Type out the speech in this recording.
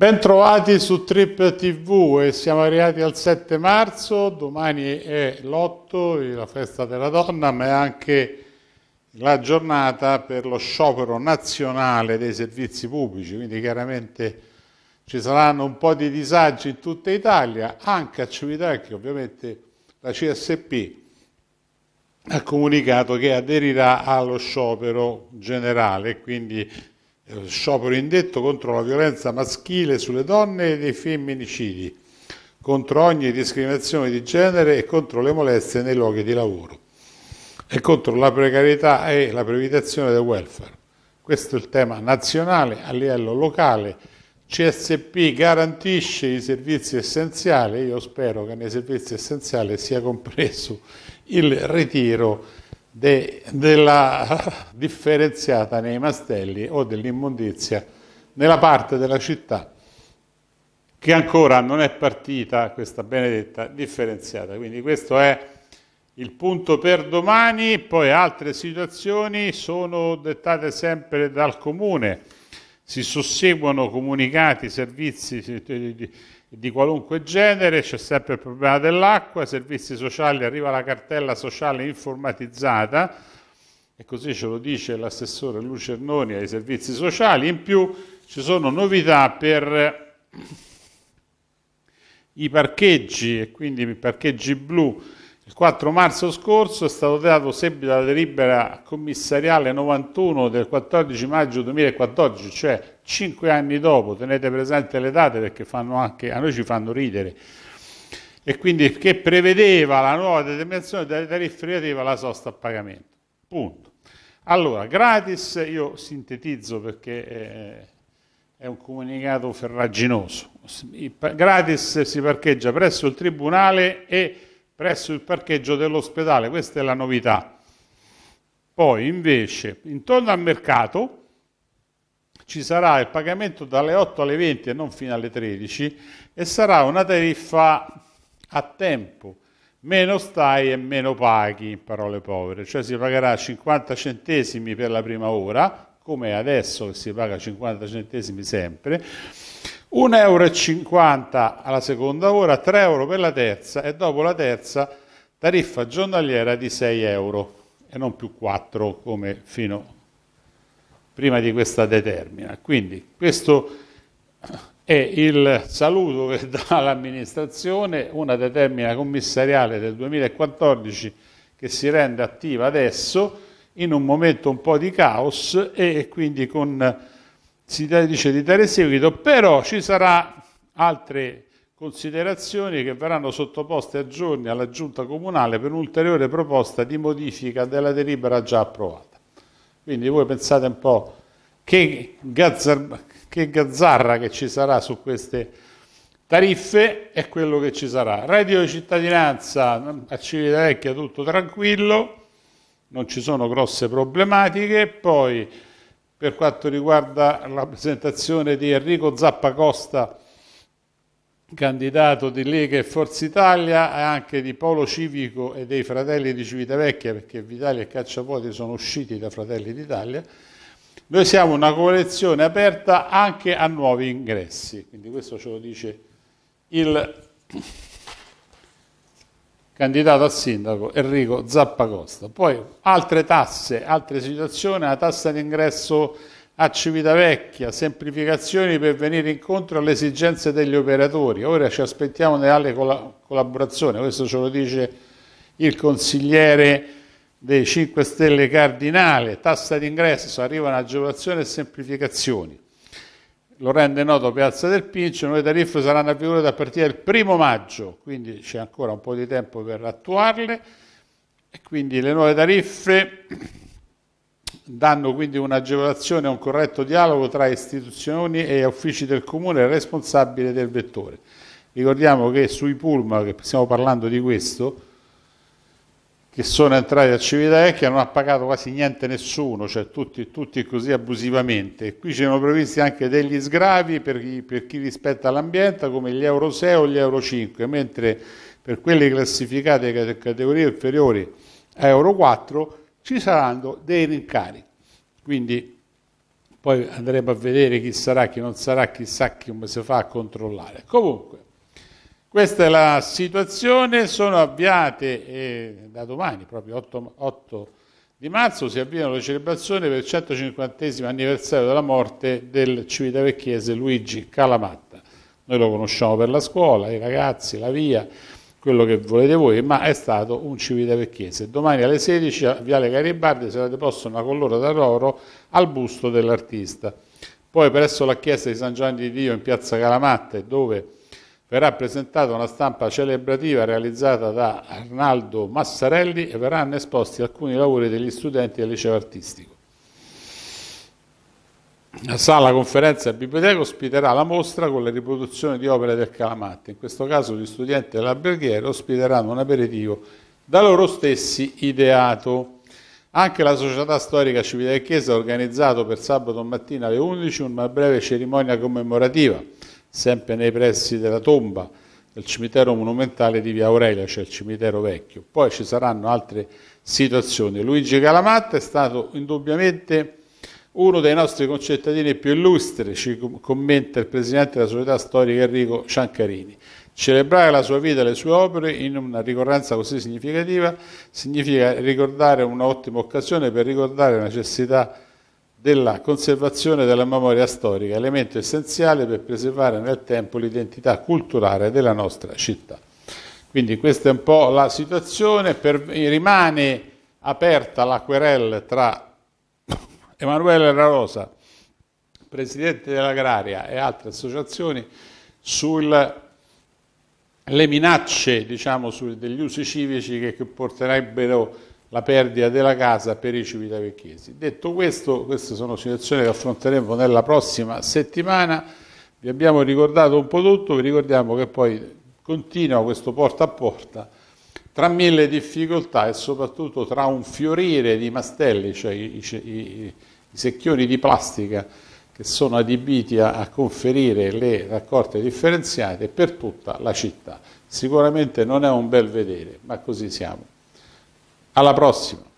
Bentrovati su Trip TV e siamo arrivati al 7 marzo, domani è l'8, la festa della donna, ma è anche la giornata per lo sciopero nazionale dei servizi pubblici, quindi chiaramente ci saranno un po' di disagi in tutta Italia, anche a Civitavecchia ovviamente la CSP ha comunicato che aderirà allo sciopero generale, quindi eh, sciopero indetto contro la violenza maschile sulle donne e dei femminicidi, contro ogni discriminazione di genere e contro le molestie nei luoghi di lavoro e contro la precarietà e la privazione del welfare. Questo è il tema nazionale a livello locale. CSP garantisce i servizi essenziali, io spero che nei servizi essenziali sia compreso il ritiro de, della differenziata nei mastelli o dell'immondizia nella parte della città che ancora non è partita questa benedetta differenziata. Quindi questo è il punto per domani, poi altre situazioni sono dettate sempre dal comune si susseguono comunicati, servizi eh, di qualunque genere, c'è sempre il problema dell'acqua, servizi sociali, arriva la cartella sociale informatizzata e così ce lo dice l'assessore Lucernoni ai servizi sociali, in più ci sono novità per i parcheggi e quindi i parcheggi blu il 4 marzo scorso è stato dato seguito alla delibera commissariale 91 del 14 maggio 2014, cioè cinque anni dopo, tenete presente le date perché anche, a noi ci fanno ridere, e quindi che prevedeva la nuova determinazione delle tariffe relative alla sosta a pagamento. Punto. Allora, gratis, io sintetizzo perché eh, è un comunicato ferraginoso. Gratis si parcheggia presso il Tribunale e presso il parcheggio dell'ospedale, questa è la novità. Poi invece intorno al mercato ci sarà il pagamento dalle 8 alle 20 e non fino alle 13 e sarà una tariffa a tempo, meno stai e meno paghi, in parole povere, cioè si pagherà 50 centesimi per la prima ora, come adesso si paga 50 centesimi sempre, 1,50 euro alla seconda ora, 3 euro per la terza e dopo la terza tariffa giornaliera di 6 euro e non più 4 come fino prima di questa determina. Quindi questo è il saluto che dà l'amministrazione, una determina commissariale del 2014 che si rende attiva adesso in un momento un po' di caos e quindi con si dice di dare seguito, però ci saranno altre considerazioni che verranno sottoposte a giorni alla Giunta Comunale per un'ulteriore proposta di modifica della delibera già approvata. Quindi voi pensate un po' che, gazzar che gazzarra che ci sarà su queste tariffe e quello che ci sarà. Radio di cittadinanza a Civitavecchia tutto tranquillo, non ci sono grosse problematiche, poi per quanto riguarda la presentazione di Enrico Zappacosta, candidato di Lega e Forza Italia, e anche di Polo Civico e dei Fratelli di Civitavecchia, perché Vitalia e Cacciavuoti sono usciti da Fratelli d'Italia, noi siamo una coalizione aperta anche a nuovi ingressi, quindi questo ce lo dice il candidato a sindaco Enrico Zappacosta. Poi altre tasse, altre situazioni, la tassa d'ingresso a Civitavecchia, semplificazioni per venire incontro alle esigenze degli operatori. Ora ci aspettiamo un'ale collaborazione, questo ce lo dice il consigliere dei 5 Stelle Cardinale, tassa d'ingresso, arrivano agevolazioni e semplificazioni lo rende noto Piazza del Pincio, le nuove tariffe saranno a vigore da partire dal primo maggio, quindi c'è ancora un po' di tempo per attuarle e quindi le nuove tariffe danno quindi un'agevolazione e un corretto dialogo tra istituzioni e uffici del comune responsabile del vettore. Ricordiamo che sui pullman, che stiamo parlando di questo, che sono entrati a Civitavecchia non ha pagato quasi niente nessuno, cioè tutti, tutti così abusivamente. E qui c'erano previsti anche degli sgravi per chi, per chi rispetta l'ambiente come gli Euro 6 o gli Euro 5, mentre per quelli classificati in categorie inferiori a Euro 4 ci saranno dei rincari. Quindi poi andremo a vedere chi sarà, chi non sarà, chissà chi come si fa a controllare. Comunque, questa è la situazione, sono avviate eh, da domani, proprio 8, 8, di marzo, si avviano le celebrazioni per il 150 anniversario della morte del civitavecchiese Luigi Calamatta. Noi lo conosciamo per la scuola, i ragazzi, la via, quello che volete voi, ma è stato un civitavecchiese. Domani alle 16 a Viale Garibaldi sarà deposto una collora d'oro al busto dell'artista. Poi presso la chiesa di San Giovanni di Dio in piazza Calamatta, dove verrà presentata una stampa celebrativa realizzata da Arnaldo Massarelli e verranno esposti alcuni lavori degli studenti del liceo artistico. La sala conferenza e biblioteca ospiterà la mostra con le riproduzioni di opere del Calamatti. In questo caso gli studenti dell'alberghiero ospiteranno un aperitivo da loro stessi ideato. Anche la Società Storica Civile del Chiesa ha organizzato per sabato mattina alle 11 una breve cerimonia commemorativa sempre nei pressi della tomba del cimitero monumentale di Via Aurelia, cioè il cimitero vecchio. Poi ci saranno altre situazioni. Luigi Calamatta è stato indubbiamente uno dei nostri concittadini più illustri, ci commenta il presidente della società storica Enrico Ciancarini. Celebrare la sua vita e le sue opere in una ricorrenza così significativa significa ricordare un'ottima occasione per ricordare la necessità della conservazione della memoria storica, elemento essenziale per preservare nel tempo l'identità culturale della nostra città. Quindi questa è un po' la situazione, per, rimane aperta la querelle tra Emanuele La Rosa, presidente dell'Agraria e altre associazioni, sulle minacce diciamo, su degli usi civici che porterebbero la perdita della casa per i civitavecchesi. Detto questo, queste sono situazioni che affronteremo nella prossima settimana. Vi abbiamo ricordato un po' tutto, vi ricordiamo che poi continua questo porta a porta tra mille difficoltà e soprattutto tra un fiorire di mastelli, cioè i, i, i secchioni di plastica che sono adibiti a, a conferire le raccolte differenziate per tutta la città. Sicuramente non è un bel vedere, ma così siamo. Alla prossima!